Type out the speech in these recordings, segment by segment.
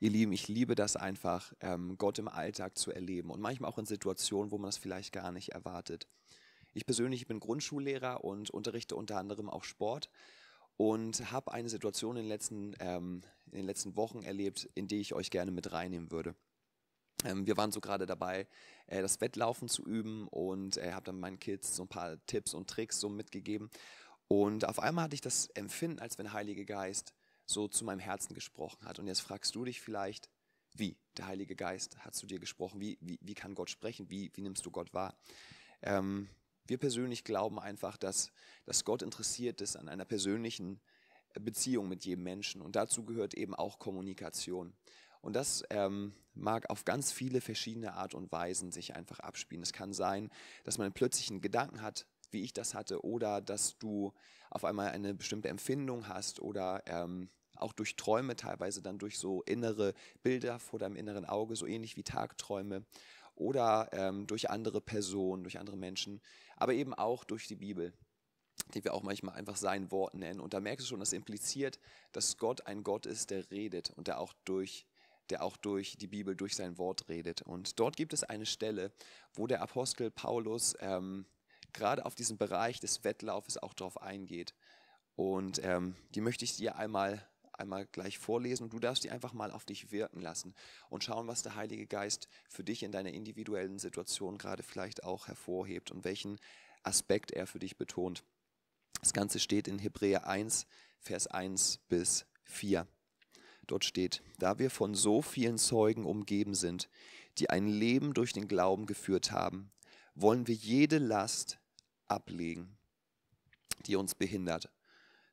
ihr Lieben, ich liebe das einfach, ähm, Gott im Alltag zu erleben und manchmal auch in Situationen, wo man das vielleicht gar nicht erwartet. Ich persönlich bin Grundschullehrer und unterrichte unter anderem auch Sport und habe eine Situation in den, letzten, ähm, in den letzten Wochen erlebt, in die ich euch gerne mit reinnehmen würde. Ähm, wir waren so gerade dabei, äh, das Wettlaufen zu üben und äh, habe dann meinen Kids so ein paar Tipps und Tricks so mitgegeben. Und auf einmal hatte ich das Empfinden, als wenn Heilige Geist so zu meinem Herzen gesprochen hat. Und jetzt fragst du dich vielleicht, wie? Der Heilige Geist hat zu dir gesprochen. Wie, wie, wie kann Gott sprechen? Wie, wie nimmst du Gott wahr? Ähm, wir persönlich glauben einfach, dass, dass Gott interessiert ist an einer persönlichen Beziehung mit jedem Menschen. Und dazu gehört eben auch Kommunikation. Und das ähm, mag auf ganz viele verschiedene Art und Weisen sich einfach abspielen. Es kann sein, dass man plötzlich einen Gedanken hat, wie ich das hatte, oder dass du auf einmal eine bestimmte Empfindung hast oder ähm, auch durch Träume teilweise dann durch so innere Bilder vor deinem inneren Auge, so ähnlich wie Tagträume oder ähm, durch andere Personen, durch andere Menschen, aber eben auch durch die Bibel, die wir auch manchmal einfach sein Wort nennen. Und da merkst du schon, das impliziert, dass Gott ein Gott ist, der redet und der auch durch der auch durch die Bibel, durch sein Wort redet. Und dort gibt es eine Stelle, wo der Apostel Paulus ähm, gerade auf diesen Bereich des Wettlaufes auch darauf eingeht. Und ähm, die möchte ich dir einmal, einmal gleich vorlesen und du darfst die einfach mal auf dich wirken lassen und schauen, was der Heilige Geist für dich in deiner individuellen Situation gerade vielleicht auch hervorhebt und welchen Aspekt er für dich betont. Das Ganze steht in Hebräer 1, Vers 1 bis 4. Dort steht, da wir von so vielen Zeugen umgeben sind, die ein Leben durch den Glauben geführt haben, wollen wir jede Last, ablegen, die uns behindert.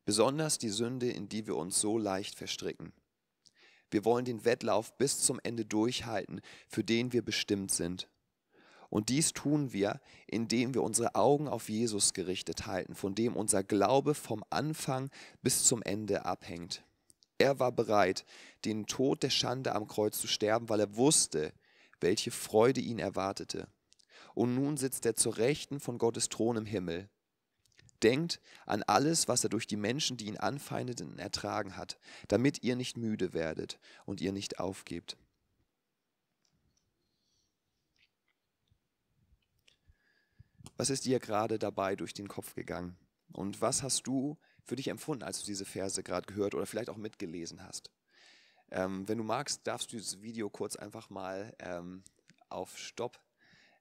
Besonders die Sünde, in die wir uns so leicht verstricken. Wir wollen den Wettlauf bis zum Ende durchhalten, für den wir bestimmt sind. Und dies tun wir, indem wir unsere Augen auf Jesus gerichtet halten, von dem unser Glaube vom Anfang bis zum Ende abhängt. Er war bereit, den Tod der Schande am Kreuz zu sterben, weil er wusste, welche Freude ihn erwartete und nun sitzt er zur Rechten von Gottes Thron im Himmel. Denkt an alles, was er durch die Menschen, die ihn anfeindeten, ertragen hat, damit ihr nicht müde werdet und ihr nicht aufgebt. Was ist dir gerade dabei durch den Kopf gegangen? Und was hast du für dich empfunden, als du diese Verse gerade gehört oder vielleicht auch mitgelesen hast? Ähm, wenn du magst, darfst du das Video kurz einfach mal ähm, auf Stopp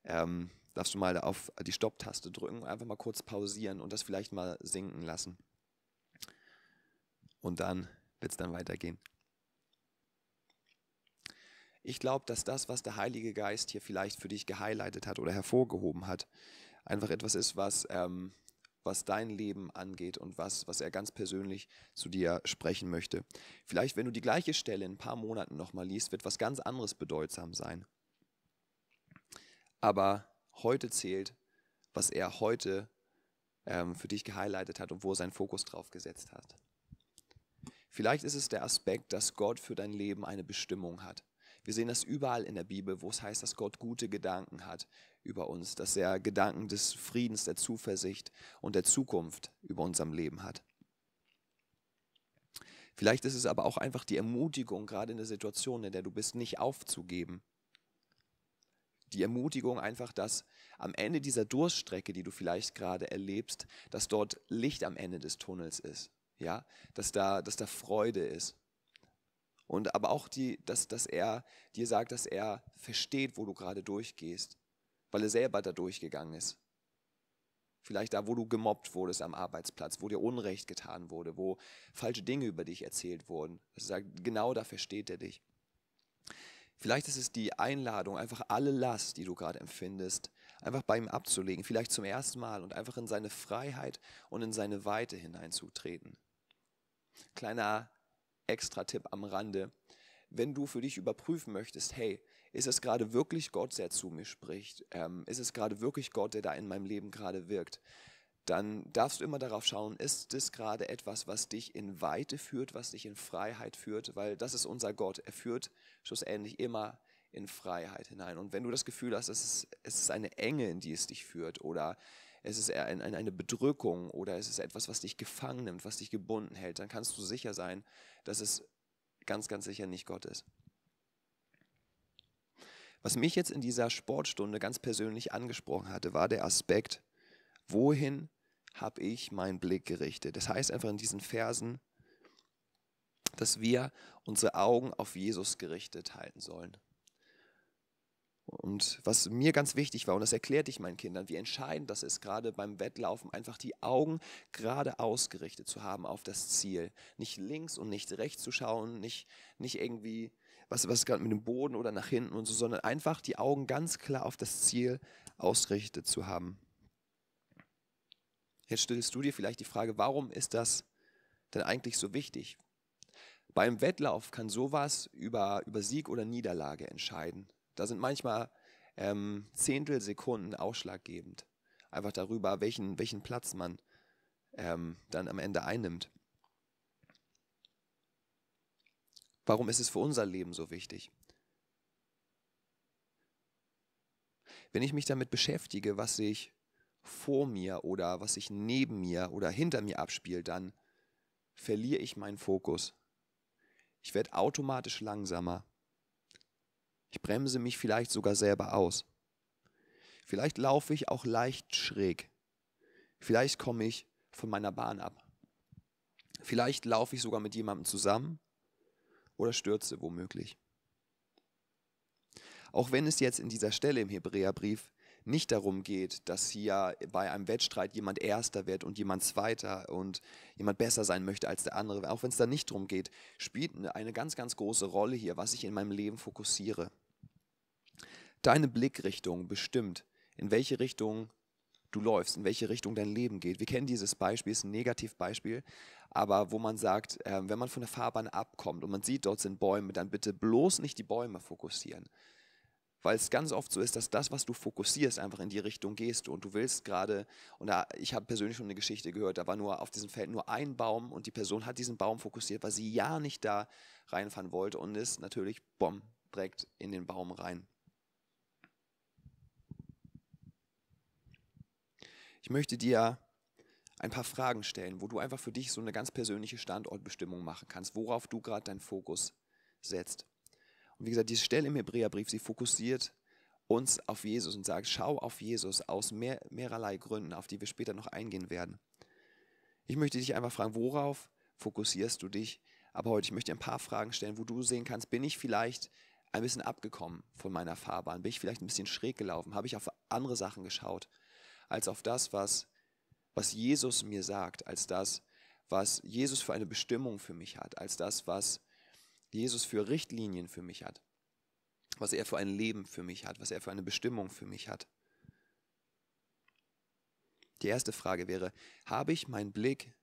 ähm, darfst du mal auf die Stopptaste drücken einfach mal kurz pausieren und das vielleicht mal sinken lassen. Und dann wird es dann weitergehen. Ich glaube, dass das, was der Heilige Geist hier vielleicht für dich gehighlightet hat oder hervorgehoben hat, einfach etwas ist, was, ähm, was dein Leben angeht und was, was er ganz persönlich zu dir sprechen möchte. Vielleicht, wenn du die gleiche Stelle in ein paar Monaten nochmal liest, wird was ganz anderes bedeutsam sein aber heute zählt, was er heute ähm, für dich gehighlightet hat und wo er seinen Fokus drauf gesetzt hat. Vielleicht ist es der Aspekt, dass Gott für dein Leben eine Bestimmung hat. Wir sehen das überall in der Bibel, wo es heißt, dass Gott gute Gedanken hat über uns, dass er Gedanken des Friedens, der Zuversicht und der Zukunft über unserem Leben hat. Vielleicht ist es aber auch einfach die Ermutigung, gerade in der Situation, in der du bist, nicht aufzugeben, die Ermutigung einfach, dass am Ende dieser Durststrecke, die du vielleicht gerade erlebst, dass dort Licht am Ende des Tunnels ist. Ja, dass da, dass da Freude ist. Und aber auch die, dass, dass er dir sagt, dass er versteht, wo du gerade durchgehst, weil er selber da durchgegangen ist. Vielleicht da, wo du gemobbt wurdest am Arbeitsplatz, wo dir Unrecht getan wurde, wo falsche Dinge über dich erzählt wurden. Das sagt, genau da versteht er dich. Vielleicht ist es die Einladung, einfach alle Last, die du gerade empfindest, einfach bei ihm abzulegen, vielleicht zum ersten Mal und einfach in seine Freiheit und in seine Weite hineinzutreten. Kleiner Extra-Tipp am Rande. Wenn du für dich überprüfen möchtest, hey, ist es gerade wirklich Gott, der zu mir spricht? Ähm, ist es gerade wirklich Gott, der da in meinem Leben gerade wirkt? dann darfst du immer darauf schauen, ist das gerade etwas, was dich in Weite führt, was dich in Freiheit führt, weil das ist unser Gott. Er führt schlussendlich immer in Freiheit hinein. Und wenn du das Gefühl hast, es ist, es ist eine Enge, in die es dich führt, oder es ist eher eine Bedrückung, oder es ist etwas, was dich gefangen nimmt, was dich gebunden hält, dann kannst du sicher sein, dass es ganz, ganz sicher nicht Gott ist. Was mich jetzt in dieser Sportstunde ganz persönlich angesprochen hatte, war der Aspekt, wohin habe ich meinen Blick gerichtet? Das heißt einfach in diesen Versen, dass wir unsere Augen auf Jesus gerichtet halten sollen. Und was mir ganz wichtig war, und das erklärte ich meinen Kindern, wie entscheidend das ist, gerade beim Wettlaufen einfach die Augen gerade ausgerichtet zu haben auf das Ziel. Nicht links und nicht rechts zu schauen, nicht, nicht irgendwie, was, was gerade mit dem Boden oder nach hinten und so, sondern einfach die Augen ganz klar auf das Ziel ausgerichtet zu haben. Jetzt stellst du dir vielleicht die Frage, warum ist das denn eigentlich so wichtig? Beim Wettlauf kann sowas über, über Sieg oder Niederlage entscheiden. Da sind manchmal ähm, Zehntelsekunden ausschlaggebend. Einfach darüber, welchen, welchen Platz man ähm, dann am Ende einnimmt. Warum ist es für unser Leben so wichtig? Wenn ich mich damit beschäftige, was sich vor mir oder was sich neben mir oder hinter mir abspielt, dann verliere ich meinen Fokus. Ich werde automatisch langsamer. Ich bremse mich vielleicht sogar selber aus. Vielleicht laufe ich auch leicht schräg. Vielleicht komme ich von meiner Bahn ab. Vielleicht laufe ich sogar mit jemandem zusammen oder stürze womöglich. Auch wenn es jetzt in dieser Stelle im Hebräerbrief nicht darum geht, dass hier bei einem Wettstreit jemand Erster wird und jemand Zweiter und jemand besser sein möchte als der andere, auch wenn es da nicht darum geht, spielt eine ganz, ganz große Rolle hier, was ich in meinem Leben fokussiere. Deine Blickrichtung bestimmt, in welche Richtung du läufst, in welche Richtung dein Leben geht. Wir kennen dieses Beispiel, ist ein Negativbeispiel, aber wo man sagt, ähm, wenn man von der Fahrbahn abkommt und man sieht, dort sind Bäume, dann bitte bloß nicht die Bäume fokussieren, weil es ganz oft so ist, dass das, was du fokussierst, einfach in die Richtung gehst und du willst gerade, und da, ich habe persönlich schon eine Geschichte gehört, da war nur auf diesem Feld nur ein Baum und die Person hat diesen Baum fokussiert, weil sie ja nicht da reinfahren wollte und ist natürlich, bomb, direkt in den Baum rein. Ich möchte dir ein paar Fragen stellen, wo du einfach für dich so eine ganz persönliche Standortbestimmung machen kannst, worauf du gerade deinen Fokus setzt. Und wie gesagt, diese Stelle im Hebräerbrief, sie fokussiert uns auf Jesus und sagt, schau auf Jesus aus mehr, mehrerlei Gründen, auf die wir später noch eingehen werden. Ich möchte dich einfach fragen, worauf fokussierst du dich? Aber heute, ich möchte ein paar Fragen stellen, wo du sehen kannst, bin ich vielleicht ein bisschen abgekommen von meiner Fahrbahn? Bin ich vielleicht ein bisschen schräg gelaufen? Habe ich auf andere Sachen geschaut, als auf das, was, was Jesus mir sagt, als das, was Jesus für eine Bestimmung für mich hat, als das, was die Jesus für Richtlinien für mich hat, was er für ein Leben für mich hat, was er für eine Bestimmung für mich hat. Die erste Frage wäre, habe ich meinen Blick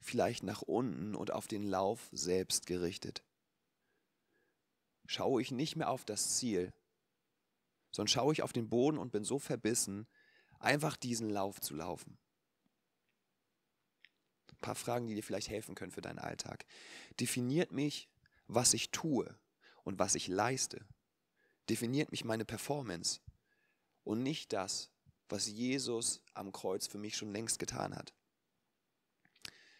vielleicht nach unten und auf den Lauf selbst gerichtet? Schaue ich nicht mehr auf das Ziel, sondern schaue ich auf den Boden und bin so verbissen, einfach diesen Lauf zu laufen. Ein paar Fragen, die dir vielleicht helfen können für deinen Alltag. Definiert mich was ich tue und was ich leiste, definiert mich meine Performance und nicht das, was Jesus am Kreuz für mich schon längst getan hat.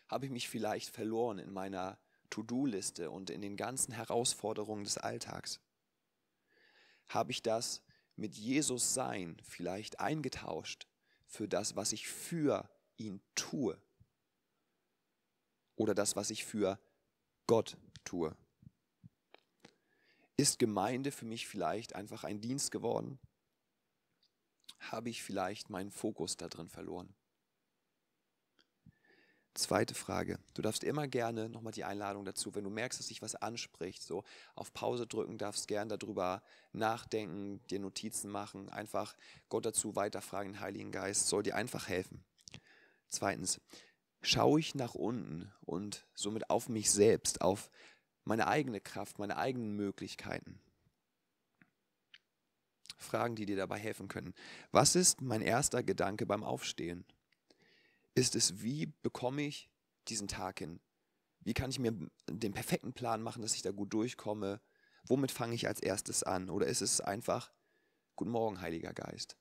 Habe ich mich vielleicht verloren in meiner To-Do-Liste und in den ganzen Herausforderungen des Alltags? Habe ich das mit Jesus Sein vielleicht eingetauscht für das, was ich für ihn tue? Oder das, was ich für Gott tue? Ist Gemeinde für mich vielleicht einfach ein Dienst geworden? Habe ich vielleicht meinen Fokus darin verloren? Zweite Frage. Du darfst immer gerne nochmal die Einladung dazu, wenn du merkst, dass dich was anspricht, so auf Pause drücken, darfst gern darüber nachdenken, dir Notizen machen, einfach Gott dazu weiterfragen, den Heiligen Geist, soll dir einfach helfen. Zweitens, schaue ich nach unten und somit auf mich selbst, auf meine eigene Kraft, meine eigenen Möglichkeiten. Fragen, die dir dabei helfen können. Was ist mein erster Gedanke beim Aufstehen? Ist es, wie bekomme ich diesen Tag hin? Wie kann ich mir den perfekten Plan machen, dass ich da gut durchkomme? Womit fange ich als erstes an? Oder ist es einfach, guten Morgen, Heiliger Geist?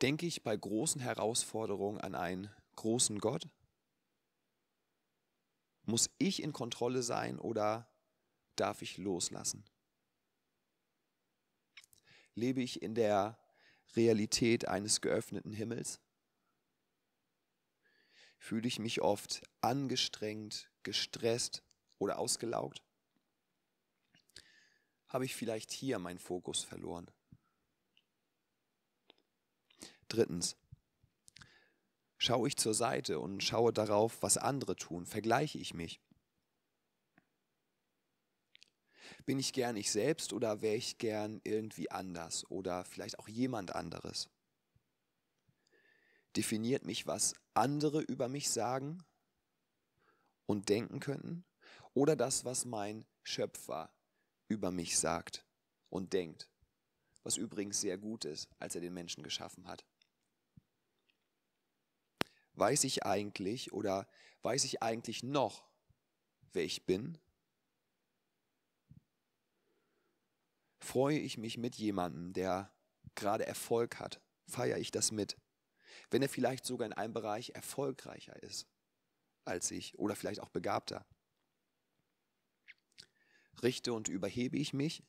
Denke ich bei großen Herausforderungen an einen großen Gott muss ich in Kontrolle sein oder darf ich loslassen? Lebe ich in der Realität eines geöffneten Himmels? Fühle ich mich oft angestrengt, gestresst oder ausgelaugt? Habe ich vielleicht hier meinen Fokus verloren? Drittens, Schaue ich zur Seite und schaue darauf, was andere tun? Vergleiche ich mich? Bin ich gern ich selbst oder wäre ich gern irgendwie anders oder vielleicht auch jemand anderes? Definiert mich, was andere über mich sagen und denken könnten oder das, was mein Schöpfer über mich sagt und denkt, was übrigens sehr gut ist, als er den Menschen geschaffen hat weiß ich eigentlich oder weiß ich eigentlich noch, wer ich bin? Freue ich mich mit jemandem, der gerade Erfolg hat? Feiere ich das mit? Wenn er vielleicht sogar in einem Bereich erfolgreicher ist als ich oder vielleicht auch begabter? Richte und überhebe ich mich?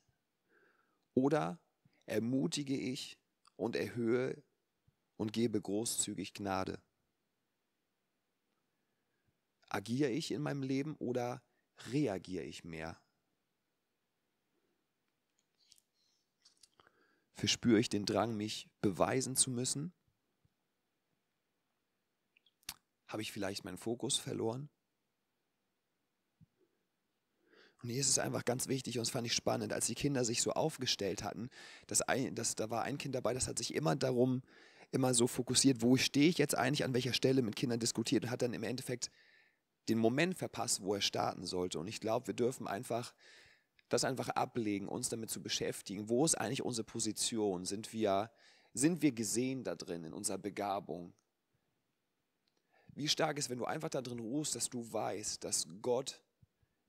Oder ermutige ich und erhöhe und gebe großzügig Gnade? Agiere ich in meinem Leben oder reagiere ich mehr? Verspüre ich den Drang, mich beweisen zu müssen? Habe ich vielleicht meinen Fokus verloren? Und hier ist es einfach ganz wichtig und das fand ich spannend, als die Kinder sich so aufgestellt hatten, dass, ein, dass da war ein Kind dabei, das hat sich immer darum, immer so fokussiert, wo stehe ich jetzt eigentlich, an welcher Stelle mit Kindern diskutiert und hat dann im Endeffekt den Moment verpasst, wo er starten sollte. Und ich glaube, wir dürfen einfach das einfach ablegen, uns damit zu beschäftigen. Wo ist eigentlich unsere Position? Sind wir, sind wir gesehen da drin, in unserer Begabung? Wie stark ist, wenn du einfach da drin ruhst, dass du weißt, dass Gott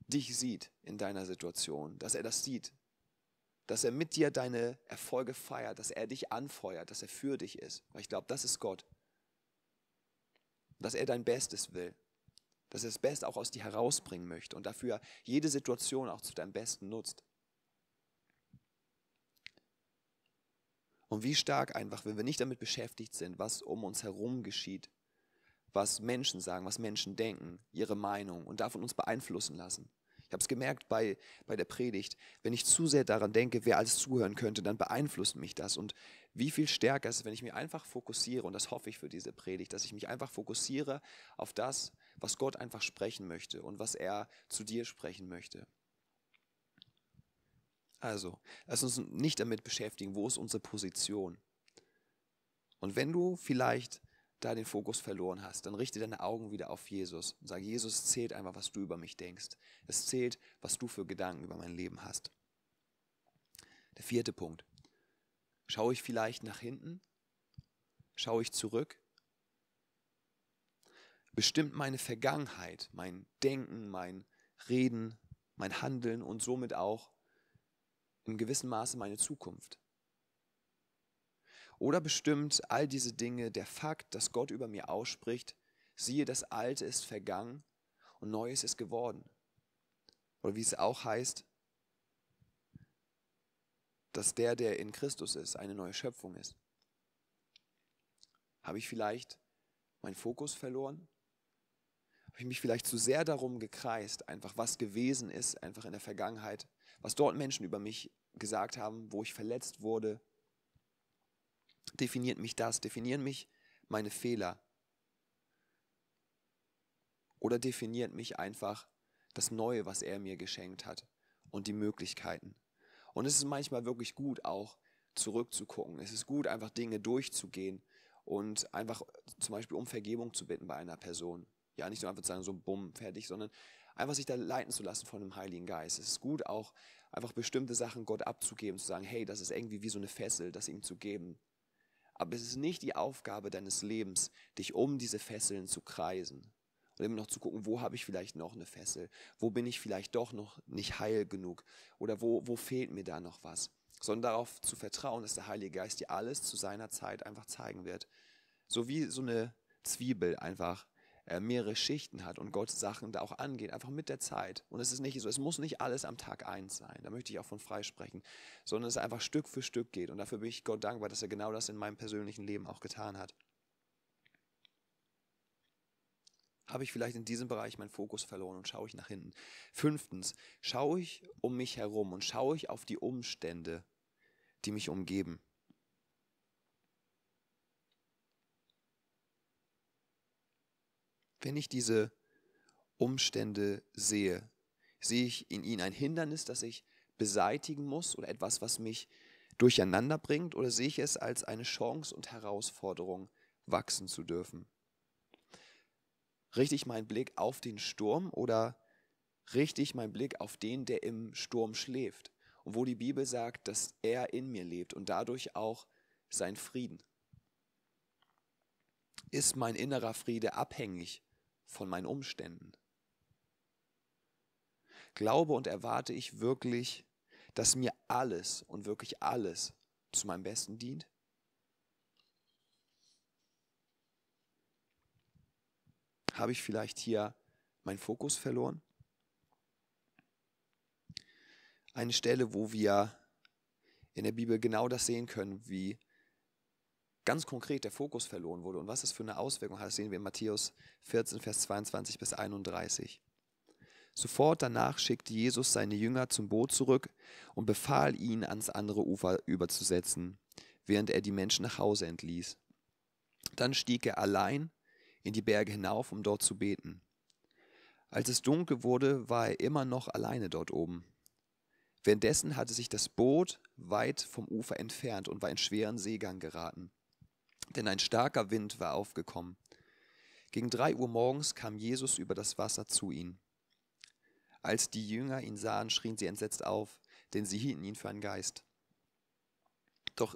dich sieht in deiner Situation, dass er das sieht, dass er mit dir deine Erfolge feiert, dass er dich anfeuert, dass er für dich ist. Weil ich glaube, das ist Gott. Dass er dein Bestes will dass er das Beste auch aus dir herausbringen möchte und dafür jede Situation auch zu deinem Besten nutzt. Und wie stark einfach, wenn wir nicht damit beschäftigt sind, was um uns herum geschieht, was Menschen sagen, was Menschen denken, ihre Meinung und davon uns beeinflussen lassen. Ich habe es gemerkt bei, bei der Predigt, wenn ich zu sehr daran denke, wer alles zuhören könnte, dann beeinflusst mich das. Und wie viel stärker ist es, wenn ich mich einfach fokussiere, und das hoffe ich für diese Predigt, dass ich mich einfach fokussiere auf das, was Gott einfach sprechen möchte und was er zu dir sprechen möchte. Also, lass uns nicht damit beschäftigen, wo ist unsere Position. Und wenn du vielleicht da den Fokus verloren hast, dann richte deine Augen wieder auf Jesus und sag, Jesus zählt einfach, was du über mich denkst. Es zählt, was du für Gedanken über mein Leben hast. Der vierte Punkt. Schaue ich vielleicht nach hinten? Schaue ich zurück? bestimmt meine Vergangenheit, mein Denken, mein Reden, mein Handeln und somit auch in gewissem Maße meine Zukunft? Oder bestimmt all diese Dinge der Fakt, dass Gott über mir ausspricht, siehe, das Alte ist vergangen und Neues ist geworden? Oder wie es auch heißt, dass der, der in Christus ist, eine neue Schöpfung ist. Habe ich vielleicht meinen Fokus verloren? habe ich mich vielleicht zu sehr darum gekreist, einfach was gewesen ist, einfach in der Vergangenheit, was dort Menschen über mich gesagt haben, wo ich verletzt wurde. Definiert mich das, definieren mich meine Fehler. Oder definiert mich einfach das Neue, was er mir geschenkt hat und die Möglichkeiten. Und es ist manchmal wirklich gut, auch zurückzugucken. Es ist gut, einfach Dinge durchzugehen und einfach zum Beispiel um Vergebung zu bitten bei einer Person ja nicht nur einfach zu sagen, so bumm, fertig, sondern einfach sich da leiten zu lassen von dem Heiligen Geist. Es ist gut auch einfach bestimmte Sachen Gott abzugeben, zu sagen, hey, das ist irgendwie wie so eine Fessel, das ihm zu geben. Aber es ist nicht die Aufgabe deines Lebens, dich um diese Fesseln zu kreisen und immer noch zu gucken, wo habe ich vielleicht noch eine Fessel, wo bin ich vielleicht doch noch nicht heil genug oder wo, wo fehlt mir da noch was, sondern darauf zu vertrauen, dass der Heilige Geist dir alles zu seiner Zeit einfach zeigen wird. So wie so eine Zwiebel einfach äh, mehrere Schichten hat und Gott Sachen da auch angeht, einfach mit der Zeit. Und es ist nicht so, es muss nicht alles am Tag eins sein, da möchte ich auch von frei sprechen, sondern es einfach Stück für Stück geht. Und dafür bin ich Gott dankbar, dass er genau das in meinem persönlichen Leben auch getan hat. Habe ich vielleicht in diesem Bereich meinen Fokus verloren und schaue ich nach hinten? Fünftens, schaue ich um mich herum und schaue ich auf die Umstände, die mich umgeben. Wenn ich diese Umstände sehe, sehe ich in ihnen ein Hindernis, das ich beseitigen muss oder etwas, was mich durcheinander bringt, oder sehe ich es als eine Chance und Herausforderung, wachsen zu dürfen? Richte ich meinen Blick auf den Sturm oder richte ich meinen Blick auf den, der im Sturm schläft und wo die Bibel sagt, dass er in mir lebt und dadurch auch sein Frieden? Ist mein innerer Friede abhängig von meinen Umständen? Glaube und erwarte ich wirklich, dass mir alles und wirklich alles zu meinem Besten dient? Habe ich vielleicht hier meinen Fokus verloren? Eine Stelle, wo wir in der Bibel genau das sehen können, wie ganz konkret der Fokus verloren wurde und was es für eine Auswirkung hat, sehen wir in Matthäus 14, Vers 22 bis 31. Sofort danach schickte Jesus seine Jünger zum Boot zurück und befahl ihnen, ans andere Ufer überzusetzen, während er die Menschen nach Hause entließ. Dann stieg er allein in die Berge hinauf, um dort zu beten. Als es dunkel wurde, war er immer noch alleine dort oben. Währenddessen hatte sich das Boot weit vom Ufer entfernt und war in schweren Seegang geraten denn ein starker Wind war aufgekommen. Gegen drei Uhr morgens kam Jesus über das Wasser zu ihnen. Als die Jünger ihn sahen, schrien sie entsetzt auf, denn sie hielten ihn für einen Geist. Doch,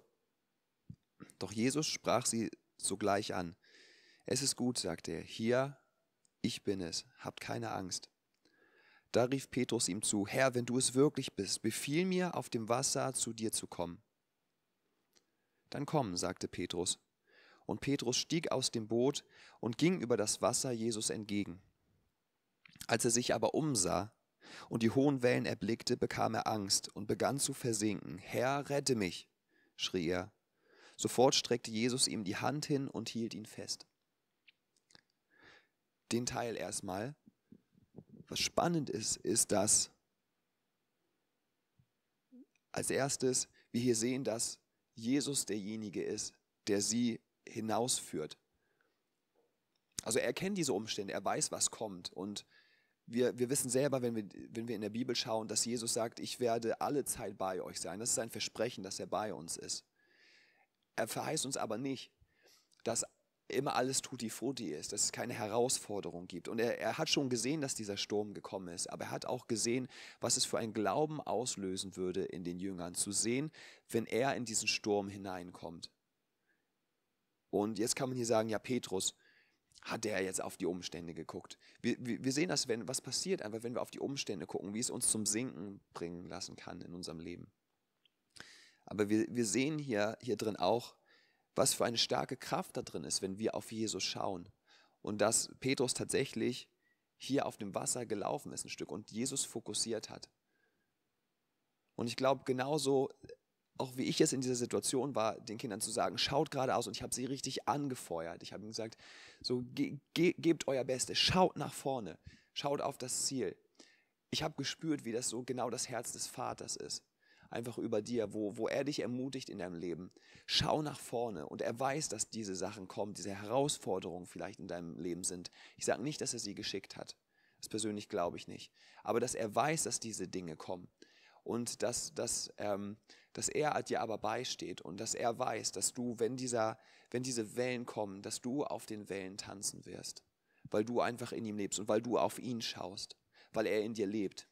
doch Jesus sprach sie sogleich an. Es ist gut, sagte er, hier, ich bin es, habt keine Angst. Da rief Petrus ihm zu, Herr, wenn du es wirklich bist, befiehl mir, auf dem Wasser zu dir zu kommen. Dann komm, sagte Petrus. Und Petrus stieg aus dem Boot und ging über das Wasser Jesus entgegen. Als er sich aber umsah und die hohen Wellen erblickte, bekam er Angst und begann zu versinken. Herr, rette mich, schrie er. Sofort streckte Jesus ihm die Hand hin und hielt ihn fest. Den Teil erstmal. Was spannend ist, ist, dass als erstes wir hier sehen, dass Jesus derjenige ist, der sie hinausführt. Also er kennt diese Umstände, er weiß, was kommt. Und wir, wir wissen selber, wenn wir, wenn wir in der Bibel schauen, dass Jesus sagt, ich werde alle Zeit bei euch sein. Das ist ein Versprechen, dass er bei uns ist. Er verheißt uns aber nicht, dass immer alles tutti frutti ist, dass es keine Herausforderung gibt. Und er, er hat schon gesehen, dass dieser Sturm gekommen ist, aber er hat auch gesehen, was es für einen Glauben auslösen würde in den Jüngern, zu sehen, wenn er in diesen Sturm hineinkommt. Und jetzt kann man hier sagen, ja, Petrus, hat der jetzt auf die Umstände geguckt. Wir, wir, wir sehen das, wenn, was passiert einfach, wenn wir auf die Umstände gucken, wie es uns zum Sinken bringen lassen kann in unserem Leben. Aber wir, wir sehen hier, hier drin auch, was für eine starke Kraft da drin ist, wenn wir auf Jesus schauen. Und dass Petrus tatsächlich hier auf dem Wasser gelaufen ist ein Stück und Jesus fokussiert hat. Und ich glaube, genauso auch wie ich jetzt in dieser Situation war, den Kindern zu sagen, schaut geradeaus und ich habe sie richtig angefeuert. Ich habe ihnen gesagt, so ge ge gebt euer Bestes, schaut nach vorne, schaut auf das Ziel. Ich habe gespürt, wie das so genau das Herz des Vaters ist. Einfach über dir, wo, wo er dich ermutigt in deinem Leben. Schau nach vorne und er weiß, dass diese Sachen kommen, diese Herausforderungen vielleicht in deinem Leben sind. Ich sage nicht, dass er sie geschickt hat. Das persönlich glaube ich nicht. Aber dass er weiß, dass diese Dinge kommen. Und dass, dass ähm, dass er halt dir aber beisteht und dass er weiß, dass du, wenn, dieser, wenn diese Wellen kommen, dass du auf den Wellen tanzen wirst, weil du einfach in ihm lebst und weil du auf ihn schaust, weil er in dir lebt.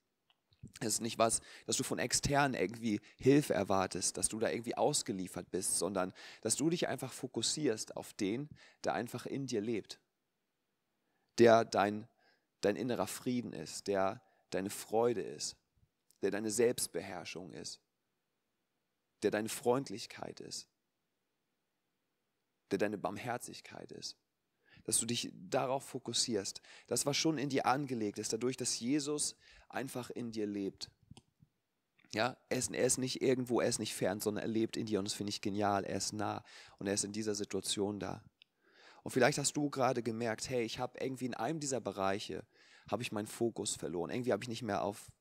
Es ist nicht was, dass du von extern irgendwie Hilfe erwartest, dass du da irgendwie ausgeliefert bist, sondern dass du dich einfach fokussierst auf den, der einfach in dir lebt, der dein, dein innerer Frieden ist, der deine Freude ist, der deine Selbstbeherrschung ist, der deine Freundlichkeit ist, der deine Barmherzigkeit ist. Dass du dich darauf fokussierst. Das, was schon in dir angelegt ist, dadurch, dass Jesus einfach in dir lebt. Ja, er ist, er ist nicht irgendwo, er ist nicht fern, sondern er lebt in dir und das finde ich genial. Er ist nah und er ist in dieser Situation da. Und vielleicht hast du gerade gemerkt, hey, ich habe irgendwie in einem dieser Bereiche, habe ich meinen Fokus verloren. Irgendwie habe ich nicht mehr auf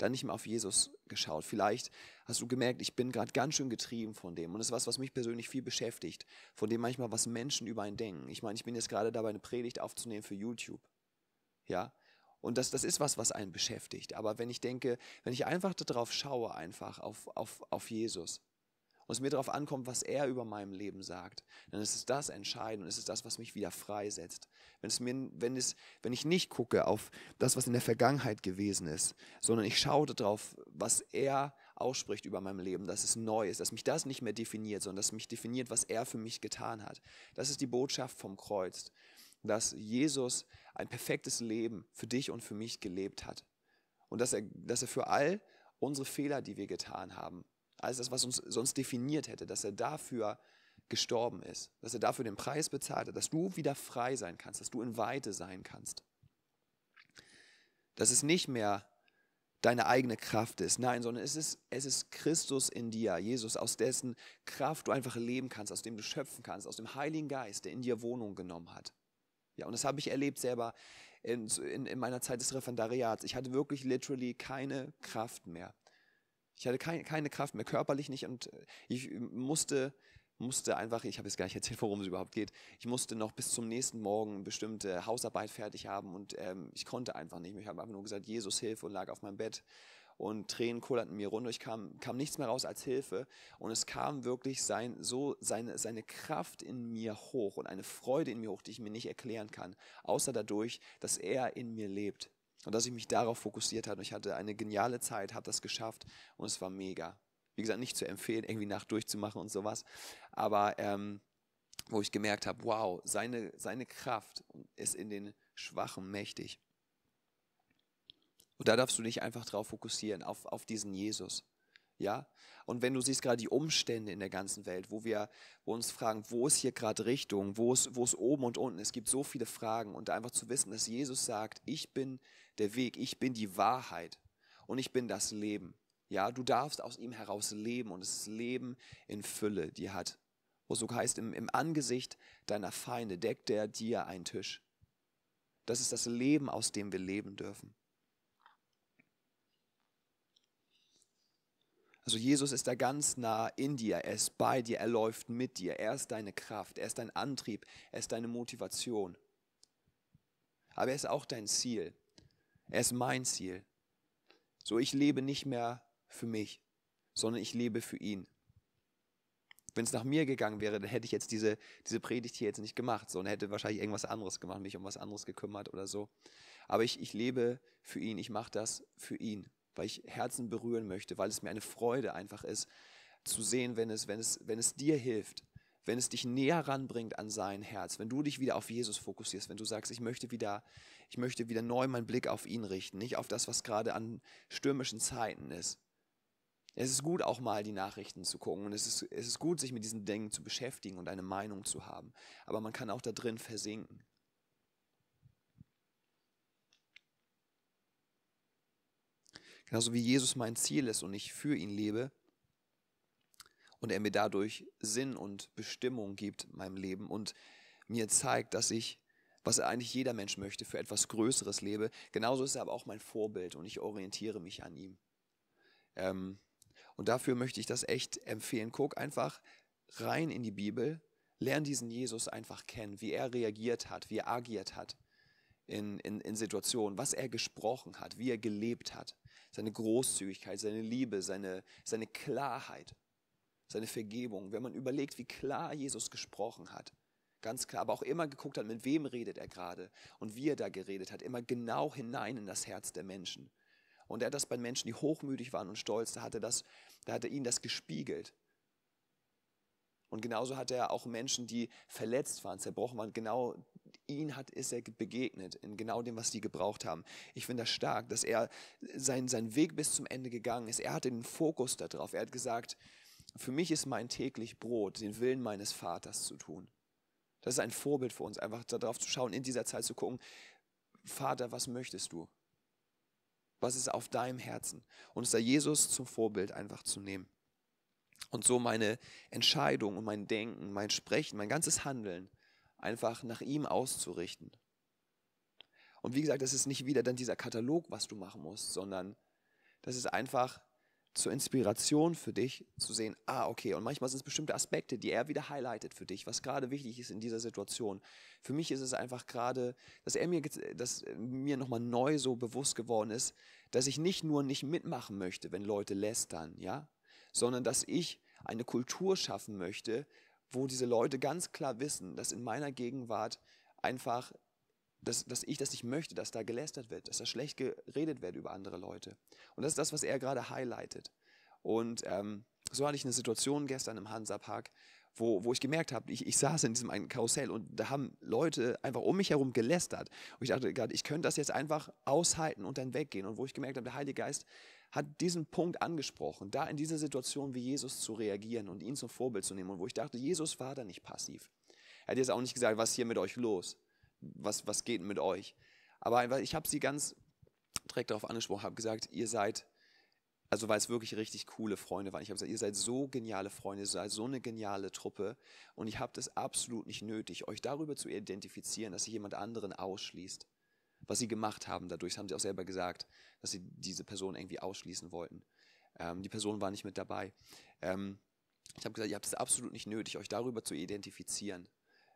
dann nicht mehr auf Jesus geschaut. Vielleicht hast du gemerkt, ich bin gerade ganz schön getrieben von dem. Und das ist was, was mich persönlich viel beschäftigt, von dem manchmal, was Menschen über einen denken. Ich meine, ich bin jetzt gerade dabei, eine Predigt aufzunehmen für YouTube. Ja? Und das, das ist was, was einen beschäftigt. Aber wenn ich denke, wenn ich einfach darauf schaue, einfach auf, auf, auf Jesus, und es mir darauf ankommt, was er über meinem Leben sagt, dann ist es das Entscheidende und es ist das, was mich wieder freisetzt. Wenn, es mir, wenn, es, wenn ich nicht gucke auf das, was in der Vergangenheit gewesen ist, sondern ich schaue darauf, was er ausspricht über mein Leben, dass es neu ist, dass mich das nicht mehr definiert, sondern dass mich definiert, was er für mich getan hat. Das ist die Botschaft vom Kreuz, dass Jesus ein perfektes Leben für dich und für mich gelebt hat. Und dass er, dass er für all unsere Fehler, die wir getan haben, alles das, was uns sonst definiert hätte, dass er dafür gestorben ist, dass er dafür den Preis bezahlt hat, dass du wieder frei sein kannst, dass du in Weite sein kannst. Dass es nicht mehr deine eigene Kraft ist, nein, sondern es ist, es ist Christus in dir, Jesus, aus dessen Kraft du einfach leben kannst, aus dem du schöpfen kannst, aus dem Heiligen Geist, der in dir Wohnung genommen hat. Ja, und das habe ich erlebt selber in, in, in meiner Zeit des Referendariats. Ich hatte wirklich literally keine Kraft mehr. Ich hatte kein, keine Kraft mehr, körperlich nicht und äh, ich musste, musste einfach, ich habe jetzt gar nicht erzählt, worum es überhaupt geht, ich musste noch bis zum nächsten Morgen bestimmte Hausarbeit fertig haben und ähm, ich konnte einfach nicht mehr. Ich habe einfach nur gesagt, Jesus, Hilfe und lag auf meinem Bett und Tränen kullerten mir runter. Ich kam, kam nichts mehr raus als Hilfe und es kam wirklich sein, so seine, seine Kraft in mir hoch und eine Freude in mir hoch, die ich mir nicht erklären kann, außer dadurch, dass er in mir lebt. Und dass ich mich darauf fokussiert hatte. Und Ich hatte eine geniale Zeit, habe das geschafft und es war mega. Wie gesagt, nicht zu empfehlen, irgendwie Nacht durchzumachen und sowas. Aber ähm, wo ich gemerkt habe, wow, seine, seine Kraft ist in den Schwachen mächtig. Und da darfst du dich einfach drauf fokussieren, auf, auf diesen Jesus. Ja? Und wenn du siehst gerade die Umstände in der ganzen Welt, wo wir wo uns fragen, wo ist hier gerade Richtung, wo ist, wo ist oben und unten, es gibt so viele Fragen und einfach zu wissen, dass Jesus sagt, ich bin der Weg, ich bin die Wahrheit und ich bin das Leben. Ja, du darfst aus ihm heraus leben und es ist Leben in Fülle, die hat. Wo so heißt, im, im Angesicht deiner Feinde deckt er dir einen Tisch. Das ist das Leben, aus dem wir leben dürfen. Also Jesus ist da ganz nah in dir, er ist bei dir, er läuft mit dir, er ist deine Kraft, er ist dein Antrieb, er ist deine Motivation. Aber er ist auch dein Ziel. Er ist mein Ziel. So, ich lebe nicht mehr für mich, sondern ich lebe für ihn. Wenn es nach mir gegangen wäre, dann hätte ich jetzt diese, diese Predigt hier jetzt nicht gemacht, sondern hätte wahrscheinlich irgendwas anderes gemacht, mich um was anderes gekümmert oder so. Aber ich, ich lebe für ihn, ich mache das für ihn, weil ich Herzen berühren möchte, weil es mir eine Freude einfach ist, zu sehen, wenn es, wenn es, wenn es dir hilft, wenn es dich näher ranbringt an sein Herz, wenn du dich wieder auf Jesus fokussierst, wenn du sagst, ich möchte wieder, ich möchte wieder neu meinen Blick auf ihn richten, nicht auf das, was gerade an stürmischen Zeiten ist. Es ist gut, auch mal die Nachrichten zu gucken und es ist, es ist gut, sich mit diesen Dingen zu beschäftigen und eine Meinung zu haben. Aber man kann auch da drin versinken. Genauso wie Jesus mein Ziel ist und ich für ihn lebe, und er mir dadurch Sinn und Bestimmung gibt meinem Leben und mir zeigt, dass ich, was eigentlich jeder Mensch möchte, für etwas Größeres lebe. Genauso ist er aber auch mein Vorbild und ich orientiere mich an ihm. Ähm, und dafür möchte ich das echt empfehlen. Guck einfach rein in die Bibel, lern diesen Jesus einfach kennen, wie er reagiert hat, wie er agiert hat in, in, in Situationen, was er gesprochen hat, wie er gelebt hat, seine Großzügigkeit, seine Liebe, seine, seine Klarheit seine Vergebung. Wenn man überlegt, wie klar Jesus gesprochen hat, ganz klar, aber auch immer geguckt hat, mit wem redet er gerade und wie er da geredet hat, immer genau hinein in das Herz der Menschen. Und er hat das bei Menschen, die hochmütig waren und stolz, da hat er, das, da hat er ihnen das gespiegelt. Und genauso hat er auch Menschen, die verletzt waren, zerbrochen waren, genau ihn hat, ist er begegnet, in genau dem, was sie gebraucht haben. Ich finde das stark, dass er seinen sein Weg bis zum Ende gegangen ist. Er hatte den Fokus darauf. Er hat gesagt, für mich ist mein täglich Brot, den Willen meines Vaters zu tun. Das ist ein Vorbild für uns, einfach darauf zu schauen, in dieser Zeit zu gucken, Vater, was möchtest du? Was ist auf deinem Herzen? Und uns da Jesus zum Vorbild einfach zu nehmen. Und so meine Entscheidung und mein Denken, mein Sprechen, mein ganzes Handeln einfach nach ihm auszurichten. Und wie gesagt, das ist nicht wieder dann dieser Katalog, was du machen musst, sondern das ist einfach zur Inspiration für dich, zu sehen, ah, okay, und manchmal sind es bestimmte Aspekte, die er wieder highlightet für dich, was gerade wichtig ist in dieser Situation. Für mich ist es einfach gerade, dass er mir, dass mir nochmal neu so bewusst geworden ist, dass ich nicht nur nicht mitmachen möchte, wenn Leute lästern, ja, sondern dass ich eine Kultur schaffen möchte, wo diese Leute ganz klar wissen, dass in meiner Gegenwart einfach dass, dass ich das nicht möchte, dass da gelästert wird, dass da schlecht geredet wird über andere Leute. Und das ist das, was er gerade highlightet. Und ähm, so hatte ich eine Situation gestern im Hansapark, wo, wo ich gemerkt habe, ich, ich saß in diesem einen Karussell und da haben Leute einfach um mich herum gelästert. Und ich dachte gerade, ich könnte das jetzt einfach aushalten und dann weggehen. Und wo ich gemerkt habe, der Heilige Geist hat diesen Punkt angesprochen, da in dieser Situation wie Jesus zu reagieren und ihn zum Vorbild zu nehmen. Und wo ich dachte, Jesus war da nicht passiv. Er hat jetzt auch nicht gesagt, was ist hier mit euch los? was, was geht mit euch? Aber ich habe sie ganz direkt darauf angesprochen, habe gesagt, ihr seid, also weil es wirklich richtig coole Freunde waren, ich habe gesagt, ihr seid so geniale Freunde, ihr seid so eine geniale Truppe und ich habe das absolut nicht nötig, euch darüber zu identifizieren, dass sich jemand anderen ausschließt. Was sie gemacht haben dadurch, das haben sie auch selber gesagt, dass sie diese Person irgendwie ausschließen wollten. Ähm, die Person war nicht mit dabei. Ähm, ich habe gesagt, ihr habt es absolut nicht nötig, euch darüber zu identifizieren,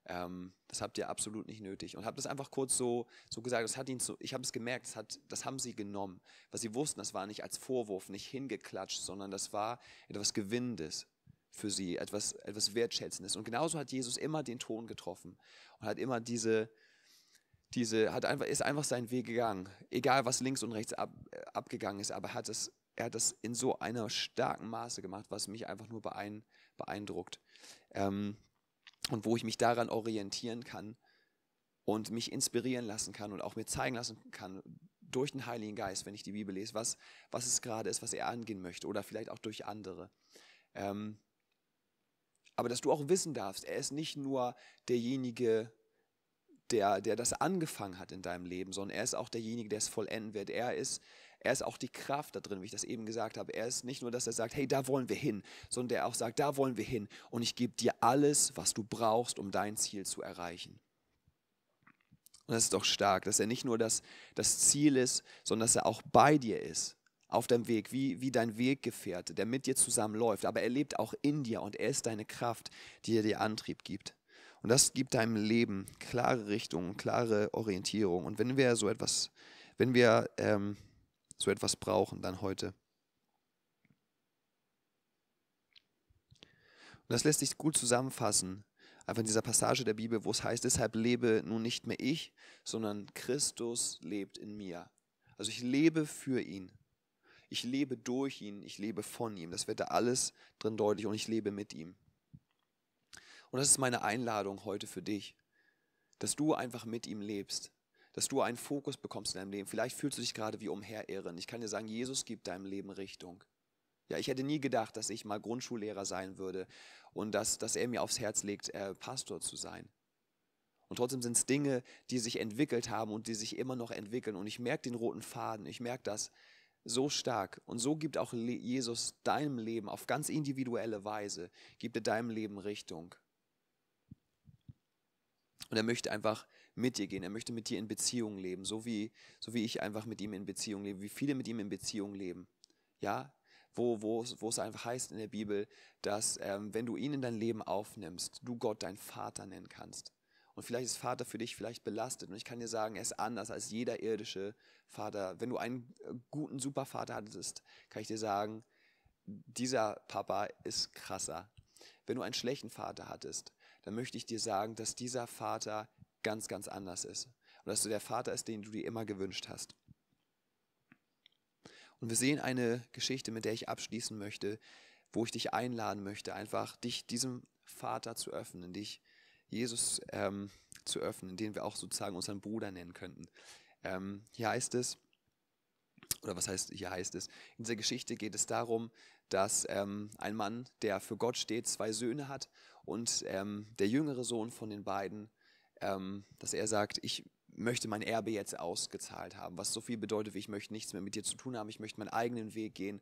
ähm, das habt ihr absolut nicht nötig. Und habe das einfach kurz so, so gesagt. Das hat ihn so, ich habe es gemerkt, das, hat, das haben sie genommen. Was sie wussten, das war nicht als Vorwurf, nicht hingeklatscht, sondern das war etwas Gewinnendes für sie, etwas, etwas Wertschätzendes. Und genauso hat Jesus immer den Ton getroffen und hat immer diese, diese hat einfach, ist einfach seinen Weg gegangen. Egal, was links und rechts ab, äh, abgegangen ist, aber hat es, er hat das in so einer starken Maße gemacht, was mich einfach nur beeindruckt. Ähm, und wo ich mich daran orientieren kann und mich inspirieren lassen kann und auch mir zeigen lassen kann durch den Heiligen Geist, wenn ich die Bibel lese, was, was es gerade ist, was er angehen möchte oder vielleicht auch durch andere. Ähm, aber dass du auch wissen darfst, er ist nicht nur derjenige, der, der das angefangen hat in deinem Leben, sondern er ist auch derjenige, der es vollenden wird. Er ist er ist auch die Kraft da drin, wie ich das eben gesagt habe. Er ist nicht nur, dass er sagt, hey, da wollen wir hin, sondern der auch sagt, da wollen wir hin und ich gebe dir alles, was du brauchst, um dein Ziel zu erreichen. Und das ist doch stark, dass er nicht nur das, das Ziel ist, sondern dass er auch bei dir ist, auf deinem Weg, wie, wie dein Weggefährte, der mit dir zusammenläuft. Aber er lebt auch in dir und er ist deine Kraft, die dir Antrieb gibt. Und das gibt deinem Leben klare Richtung, klare Orientierung. Und wenn wir so etwas, wenn wir ähm, so etwas brauchen dann heute. Und das lässt sich gut zusammenfassen, einfach in dieser Passage der Bibel, wo es heißt, deshalb lebe nun nicht mehr ich, sondern Christus lebt in mir. Also ich lebe für ihn. Ich lebe durch ihn, ich lebe von ihm. Das wird da alles drin deutlich und ich lebe mit ihm. Und das ist meine Einladung heute für dich, dass du einfach mit ihm lebst, dass du einen Fokus bekommst in deinem Leben. Vielleicht fühlst du dich gerade wie umherirren. Ich kann dir sagen, Jesus gibt deinem Leben Richtung. Ja, ich hätte nie gedacht, dass ich mal Grundschullehrer sein würde und dass, dass er mir aufs Herz legt, äh, Pastor zu sein. Und trotzdem sind es Dinge, die sich entwickelt haben und die sich immer noch entwickeln. Und ich merke den roten Faden, ich merke das so stark. Und so gibt auch Jesus deinem Leben auf ganz individuelle Weise, gibt er deinem Leben Richtung. Und er möchte einfach mit dir gehen. Er möchte mit dir in Beziehung leben, so wie, so wie ich einfach mit ihm in Beziehung lebe, wie viele mit ihm in Beziehung leben. Ja, wo, wo, wo es einfach heißt in der Bibel, dass ähm, wenn du ihn in dein Leben aufnimmst, du Gott dein Vater nennen kannst. Und vielleicht ist Vater für dich vielleicht belastet. Und ich kann dir sagen, er ist anders als jeder irdische Vater. Wenn du einen äh, guten Supervater hattest, kann ich dir sagen, dieser Papa ist krasser. Wenn du einen schlechten Vater hattest, dann möchte ich dir sagen, dass dieser Vater ganz, ganz anders ist. Und dass du der Vater ist, den du dir immer gewünscht hast. Und wir sehen eine Geschichte, mit der ich abschließen möchte, wo ich dich einladen möchte, einfach dich diesem Vater zu öffnen, dich Jesus ähm, zu öffnen, den wir auch sozusagen unseren Bruder nennen könnten. Ähm, hier heißt es, oder was heißt, hier heißt es, in dieser Geschichte geht es darum, dass ähm, ein Mann, der für Gott steht, zwei Söhne hat und ähm, der jüngere Sohn von den beiden, ähm, dass er sagt, ich möchte mein Erbe jetzt ausgezahlt haben, was so viel bedeutet wie ich möchte nichts mehr mit dir zu tun haben, ich möchte meinen eigenen Weg gehen.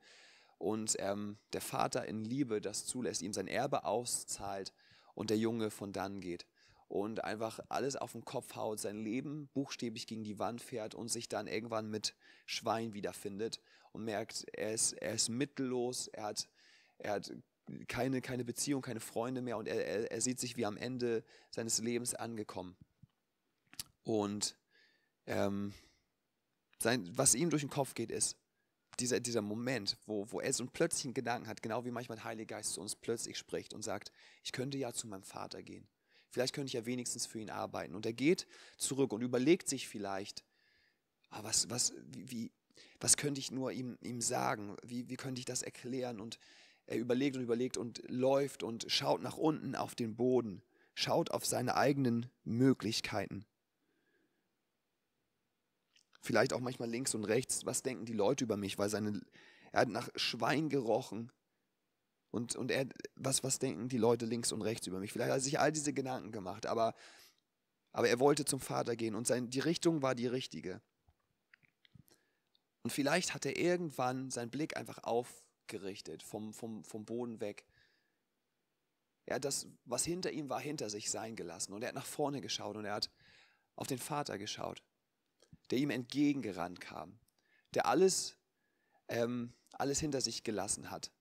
Und ähm, der Vater in Liebe das zulässt, ihm sein Erbe auszahlt und der Junge von dann geht und einfach alles auf den Kopf haut, sein Leben buchstäblich gegen die Wand fährt und sich dann irgendwann mit Schwein wiederfindet und merkt, er ist, er ist mittellos, er hat, er hat keine, keine Beziehung, keine Freunde mehr und er, er, er sieht sich wie am Ende seines Lebens angekommen. Und ähm, sein, was ihm durch den Kopf geht, ist dieser, dieser Moment, wo, wo er so einen plötzlichen Gedanken hat, genau wie manchmal der Heilige Geist zu uns plötzlich spricht und sagt, ich könnte ja zu meinem Vater gehen. Vielleicht könnte ich ja wenigstens für ihn arbeiten. Und er geht zurück und überlegt sich vielleicht, ah, was, was, wie, wie, was könnte ich nur ihm, ihm sagen? Wie, wie könnte ich das erklären? Und er überlegt und überlegt und läuft und schaut nach unten auf den Boden, schaut auf seine eigenen Möglichkeiten. Vielleicht auch manchmal links und rechts, was denken die Leute über mich, weil seine, er hat nach Schwein gerochen. Und, und er, was, was denken die Leute links und rechts über mich? Vielleicht hat er sich all diese Gedanken gemacht, aber, aber er wollte zum Vater gehen und sein, die Richtung war die richtige. Und vielleicht hat er irgendwann seinen Blick einfach aufgerichtet, vom, vom, vom Boden weg. Er hat das, was hinter ihm war, hinter sich sein gelassen. Und er hat nach vorne geschaut und er hat auf den Vater geschaut, der ihm entgegengerannt kam, der alles, ähm, alles hinter sich gelassen hat,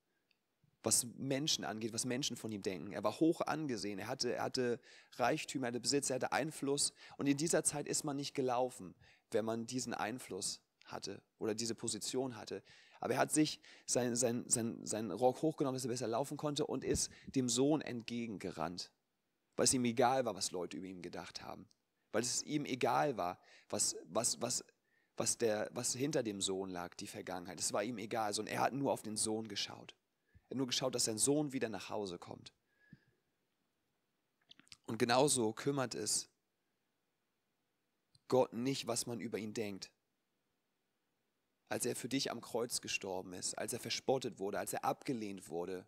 was Menschen angeht, was Menschen von ihm denken. Er war hoch angesehen, er hatte, er hatte Reichtümer, er hatte Besitz, er hatte Einfluss. Und in dieser Zeit ist man nicht gelaufen, wenn man diesen Einfluss hatte oder diese Position hatte. Aber er hat sich seinen sein, sein, sein Rock hochgenommen, dass er besser laufen konnte und ist dem Sohn entgegengerannt, weil es ihm egal war, was Leute über ihn gedacht haben, weil es ihm egal war, was, was, was, was, der, was hinter dem Sohn lag, die Vergangenheit. Es war ihm egal, sondern also, er hat nur auf den Sohn geschaut. Er hat nur geschaut, dass sein Sohn wieder nach Hause kommt. Und genauso kümmert es Gott nicht, was man über ihn denkt, als er für dich am Kreuz gestorben ist, als er verspottet wurde, als er abgelehnt wurde,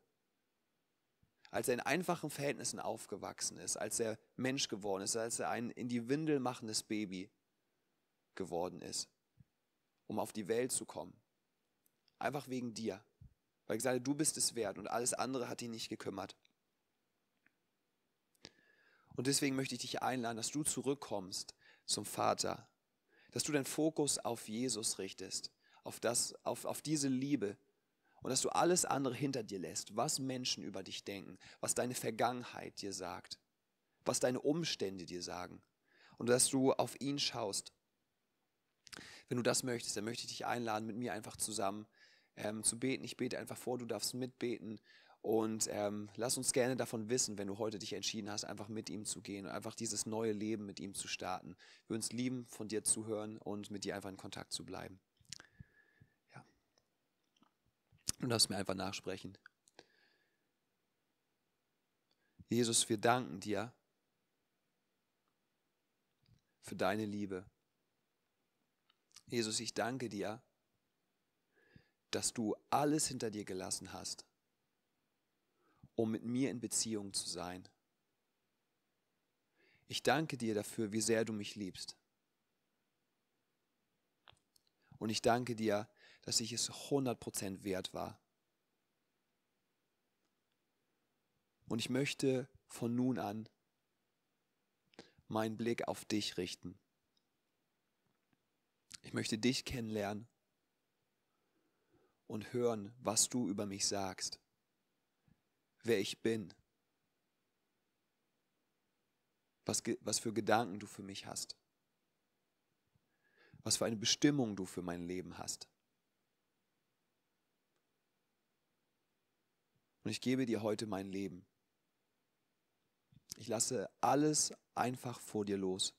als er in einfachen Verhältnissen aufgewachsen ist, als er Mensch geworden ist, als er ein in die Windel machendes Baby geworden ist, um auf die Welt zu kommen. Einfach wegen dir. Weil gesagt hat, du bist es wert und alles andere hat ihn nicht gekümmert. Und deswegen möchte ich dich einladen, dass du zurückkommst zum Vater, dass du deinen Fokus auf Jesus richtest, auf, das, auf, auf diese Liebe und dass du alles andere hinter dir lässt, was Menschen über dich denken, was deine Vergangenheit dir sagt, was deine Umstände dir sagen und dass du auf ihn schaust. Wenn du das möchtest, dann möchte ich dich einladen, mit mir einfach zusammen ähm, zu beten. Ich bete einfach vor, du darfst mitbeten und ähm, lass uns gerne davon wissen, wenn du heute dich entschieden hast, einfach mit ihm zu gehen und einfach dieses neue Leben mit ihm zu starten. Wir uns lieben, von dir zu hören und mit dir einfach in Kontakt zu bleiben. und darfst mir einfach nachsprechen. Jesus, wir danken dir für deine Liebe. Jesus, ich danke dir, dass du alles hinter dir gelassen hast, um mit mir in Beziehung zu sein. Ich danke dir dafür, wie sehr du mich liebst. Und ich danke dir, dass ich es 100% wert war. Und ich möchte von nun an meinen Blick auf dich richten. Ich möchte dich kennenlernen und hören, was du über mich sagst, wer ich bin, was, was für Gedanken du für mich hast, was für eine Bestimmung du für mein Leben hast. und ich gebe dir heute mein Leben. Ich lasse alles einfach vor dir los.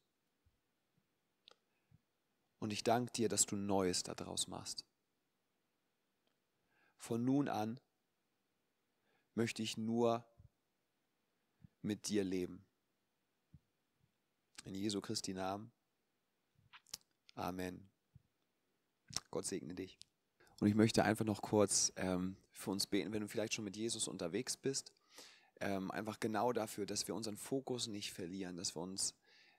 Und ich danke dir, dass du Neues daraus machst. Von nun an möchte ich nur mit dir leben. In Jesu Christi Namen. Amen. Gott segne dich. Und ich möchte einfach noch kurz ähm, für uns beten, wenn du vielleicht schon mit Jesus unterwegs bist. Ähm, einfach genau dafür, dass wir unseren Fokus nicht verlieren, dass wir uns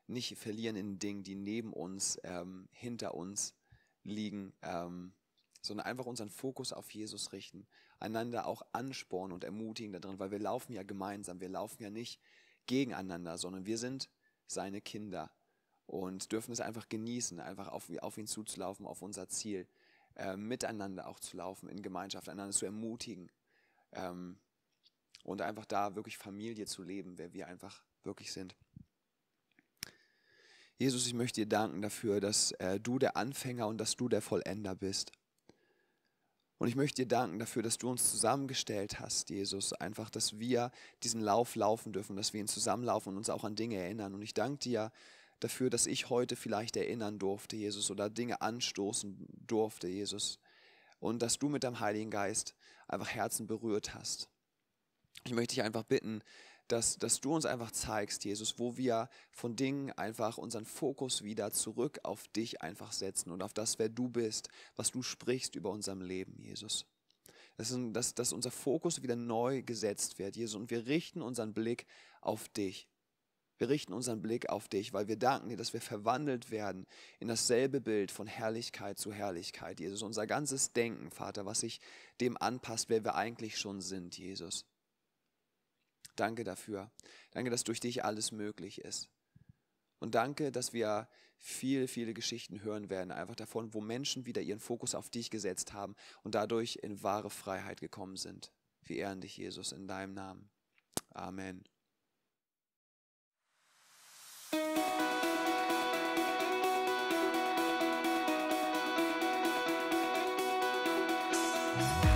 nicht verlieren in Dingen, die neben uns, ähm, hinter uns liegen, ähm, sondern einfach unseren Fokus auf Jesus richten, einander auch anspornen und ermutigen darin, weil wir laufen ja gemeinsam, wir laufen ja nicht gegeneinander, sondern wir sind seine Kinder und dürfen es einfach genießen, einfach auf, auf ihn zuzulaufen, auf unser Ziel äh, miteinander auch zu laufen, in Gemeinschaft, einander zu ermutigen ähm, und einfach da wirklich Familie zu leben, wer wir einfach wirklich sind. Jesus, ich möchte dir danken dafür, dass äh, du der Anfänger und dass du der Vollender bist. Und ich möchte dir danken dafür, dass du uns zusammengestellt hast, Jesus. Einfach, dass wir diesen Lauf laufen dürfen, dass wir ihn zusammenlaufen und uns auch an Dinge erinnern. Und ich danke dir, dafür, dass ich heute vielleicht erinnern durfte, Jesus, oder Dinge anstoßen durfte, Jesus. Und dass du mit deinem Heiligen Geist einfach Herzen berührt hast. Ich möchte dich einfach bitten, dass, dass du uns einfach zeigst, Jesus, wo wir von Dingen einfach unseren Fokus wieder zurück auf dich einfach setzen und auf das, wer du bist, was du sprichst über unserem Leben, Jesus. Dass, dass, dass unser Fokus wieder neu gesetzt wird, Jesus, und wir richten unseren Blick auf dich. Wir richten unseren Blick auf dich, weil wir danken dir, dass wir verwandelt werden in dasselbe Bild von Herrlichkeit zu Herrlichkeit, Jesus. Unser ganzes Denken, Vater, was sich dem anpasst, wer wir eigentlich schon sind, Jesus. Danke dafür. Danke, dass durch dich alles möglich ist. Und danke, dass wir viele, viele Geschichten hören werden, einfach davon, wo Menschen wieder ihren Fokus auf dich gesetzt haben und dadurch in wahre Freiheit gekommen sind. Wir ehren dich, Jesus, in deinem Namen. Amen. Thank you.